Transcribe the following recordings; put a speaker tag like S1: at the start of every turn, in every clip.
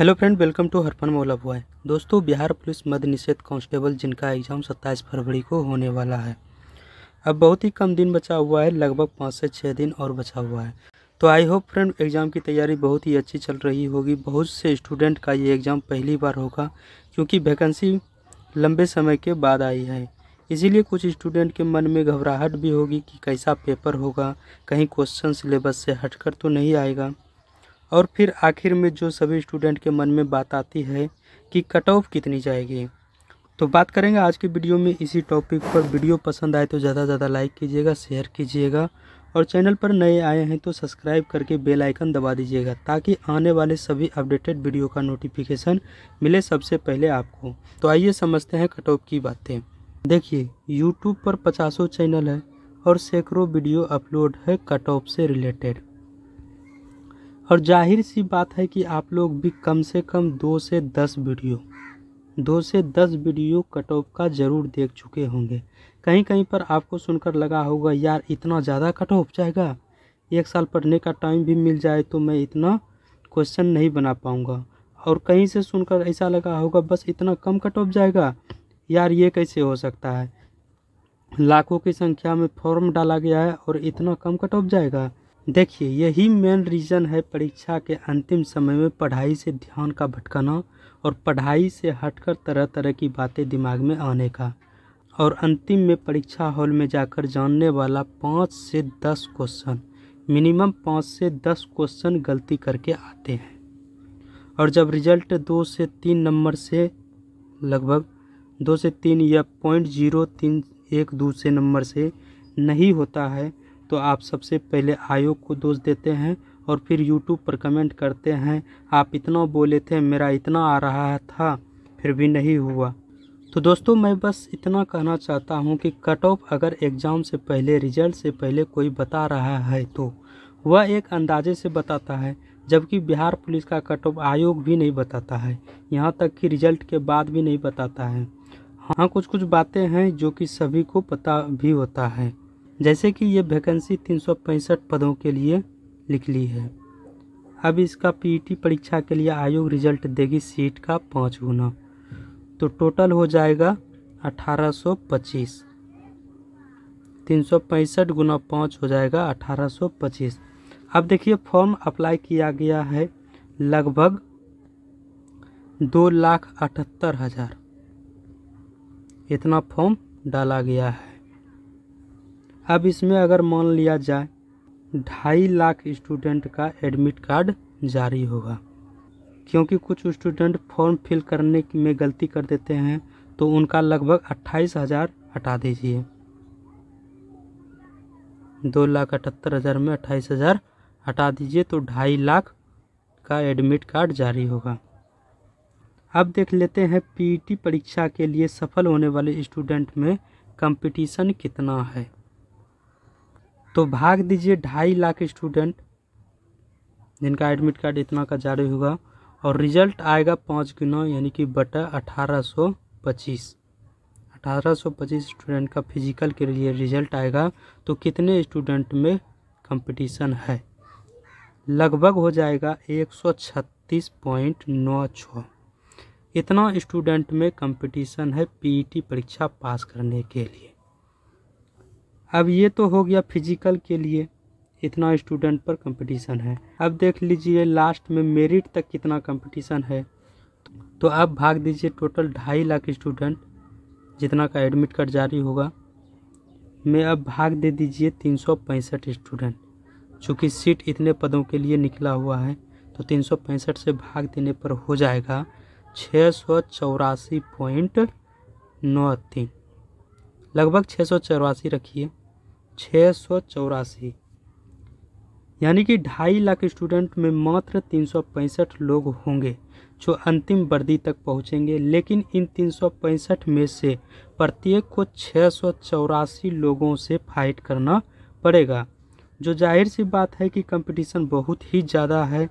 S1: hello friend welcome to हरपन मोला boy दोस्तों बिहार पुलिस मध्य निषेध कांस्टेबल जिनका एग्ज़ाम 27 फरवरी को होने वाला है अब बहुत ही कम दिन बचा हुआ है लगभग पाँच से छः दिन और बचा हुआ है तो आई होप फ्रेंड एग्ज़ाम की तैयारी बहुत ही अच्छी चल रही होगी बहुत से स्टूडेंट का ये एग्ज़ाम पहली बार होगा क्योंकि वैकेंसी लंबे समय के बाद आई है इसीलिए कुछ स्टूडेंट के मन में घबराहट भी होगी कि कैसा पेपर होगा कहीं क्वेश्चन सिलेबस से हटकर तो नहीं आएगा और फिर आखिर में जो सभी स्टूडेंट के मन में बात आती है कि कट ऑफ कितनी जाएगी तो बात करेंगे आज की वीडियो में इसी टॉपिक पर वीडियो पसंद आए तो ज़्यादा से ज़्यादा लाइक कीजिएगा शेयर कीजिएगा और चैनल पर नए आए हैं तो सब्सक्राइब करके बेल आइकन दबा दीजिएगा ताकि आने वाले सभी अपडेटेड वीडियो का नोटिफिकेशन मिले सबसे पहले आपको तो आइए समझते हैं कट ऑफ की बातें देखिए यूट्यूब पर पचासों चैनल है और सैकड़ों वीडियो अपलोड है कट ऑफ से रिलेटेड और जाहिर सी बात है कि आप लोग भी कम से कम दो से दस वीडियो दो से दस वीडियो कट ऑफ का ज़रूर देख चुके होंगे कहीं कहीं पर आपको सुनकर लगा होगा यार इतना ज़्यादा कट ऑफ जाएगा एक साल पढ़ने का टाइम भी मिल जाए तो मैं इतना क्वेश्चन नहीं बना पाऊँगा और कहीं से सुनकर ऐसा लगा होगा बस इतना कम कट ऑफ जाएगा यार ये कैसे हो सकता है लाखों की संख्या में फॉर्म डाला गया है और इतना कम कट ऑफ जाएगा देखिए यही मेन रीज़न है परीक्षा के अंतिम समय में पढ़ाई से ध्यान का भटकना और पढ़ाई से हटकर तरह तरह की बातें दिमाग में आने का और अंतिम में परीक्षा हॉल में जाकर जानने वाला पाँच से दस क्वेश्चन मिनिमम पाँच से दस क्वेश्चन गलती करके आते हैं और जब रिजल्ट दो से तीन नंबर से लगभग दो से तीन या पॉइंट जीरो तीन एक दूसरे नंबर से नहीं होता है तो आप सबसे पहले आयोग को दोष देते हैं और फिर यूट्यूब पर कमेंट करते हैं आप इतना बोले थे मेरा इतना आ रहा था फिर भी नहीं हुआ तो दोस्तों मैं बस इतना कहना चाहता हूँ कि कट ऑफ अगर एग्ज़ाम से पहले रिजल्ट से पहले कोई बता रहा है तो वह एक अंदाजे से बताता है जबकि बिहार पुलिस का कट ऑफ आयोग भी नहीं बताता है यहाँ तक कि रिजल्ट के बाद भी नहीं बताता है हाँ कुछ कुछ बातें हैं जो कि सभी को पता भी होता है जैसे कि ये वैकेंसी तीन पदों के लिए लिख ली है अब इसका पीटी e परीक्षा के लिए आयोग रिजल्ट देगी सीट का पाँच गुना तो टोटल हो जाएगा 1825 तीन गुना पाँच हो जाएगा 1825 अब देखिए फॉर्म अप्लाई किया गया है लगभग दो लाख अठहत्तर हज़ार इतना फॉर्म डाला गया है अब इसमें अगर मान लिया जाए ढाई लाख स्टूडेंट का एडमिट कार्ड जारी होगा क्योंकि कुछ स्टूडेंट फॉर्म फिल करने में गलती कर देते हैं तो उनका लगभग अट्ठाईस हज़ार हटा दीजिए दो लाख अठहत्तर हज़ार में अट्ठाईस हज़ार हटा दीजिए तो ढाई लाख का एडमिट कार्ड जारी होगा अब देख लेते हैं पीटी परीक्षा के लिए सफल होने वाले स्टूडेंट में कंपटीशन कितना है तो भाग दीजिए ढाई लाख स्टूडेंट जिनका एडमिट कार्ड इतना का जारी होगा और रिजल्ट आएगा पाँच गुना यानी कि बटा अठारह सौ पच्चीस अठारह सौ पच्चीस स्टूडेंट का फिजिकल के लिए रिजल्ट आएगा तो कितने स्टूडेंट में कंपटीशन है लगभग हो जाएगा एक सौ छत्तीस पॉइंट नौ छः इतना स्टूडेंट में कंपटीशन है पीटी परीक्षा पास करने के लिए अब ये तो हो गया फिजिकल के लिए इतना स्टूडेंट पर कंपटीशन है अब देख लीजिए लास्ट में मेरिट तक कितना कंपटीशन है तो अब भाग दीजिए टोटल ढाई लाख स्टूडेंट जितना का एडमिट कार्ड जारी होगा में अब भाग दे दीजिए तीन सौ पैंसठ स्टूडेंट चूँकि सीट इतने पदों के लिए निकला हुआ है तो तीन सौ पैंसठ से भाग देने पर हो जाएगा छः सौ चौरासी पॉइंट नौ तीन लगभग छः सौ चौरासी रखिए छः सौ चौरासी यानी कि ढाई लाख स्टूडेंट में मात्र तीन सौ पैंसठ लोग होंगे जो अंतिम वर्दी तक पहुंचेंगे लेकिन इन तीन सौ पैंसठ में से प्रत्येक को छः सौ चौरासी लोगों से फाइट करना पड़ेगा जो जाहिर सी बात है कि कंपटीशन बहुत ही ज़्यादा है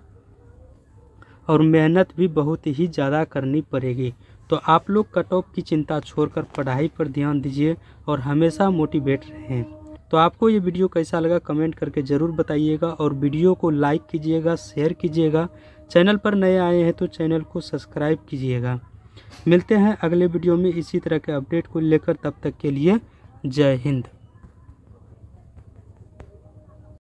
S1: और मेहनत भी बहुत ही ज़्यादा करनी पड़ेगी तो आप लोग कट ऑफ की चिंता छोड़कर पढ़ाई पर ध्यान दीजिए और हमेशा मोटिवेट रहें तो आपको ये वीडियो कैसा लगा कमेंट करके ज़रूर बताइएगा और वीडियो को लाइक कीजिएगा शेयर कीजिएगा चैनल पर नए आए हैं तो चैनल को सब्सक्राइब कीजिएगा मिलते हैं अगले वीडियो में इसी तरह के अपडेट को लेकर तब तक के लिए जय हिंद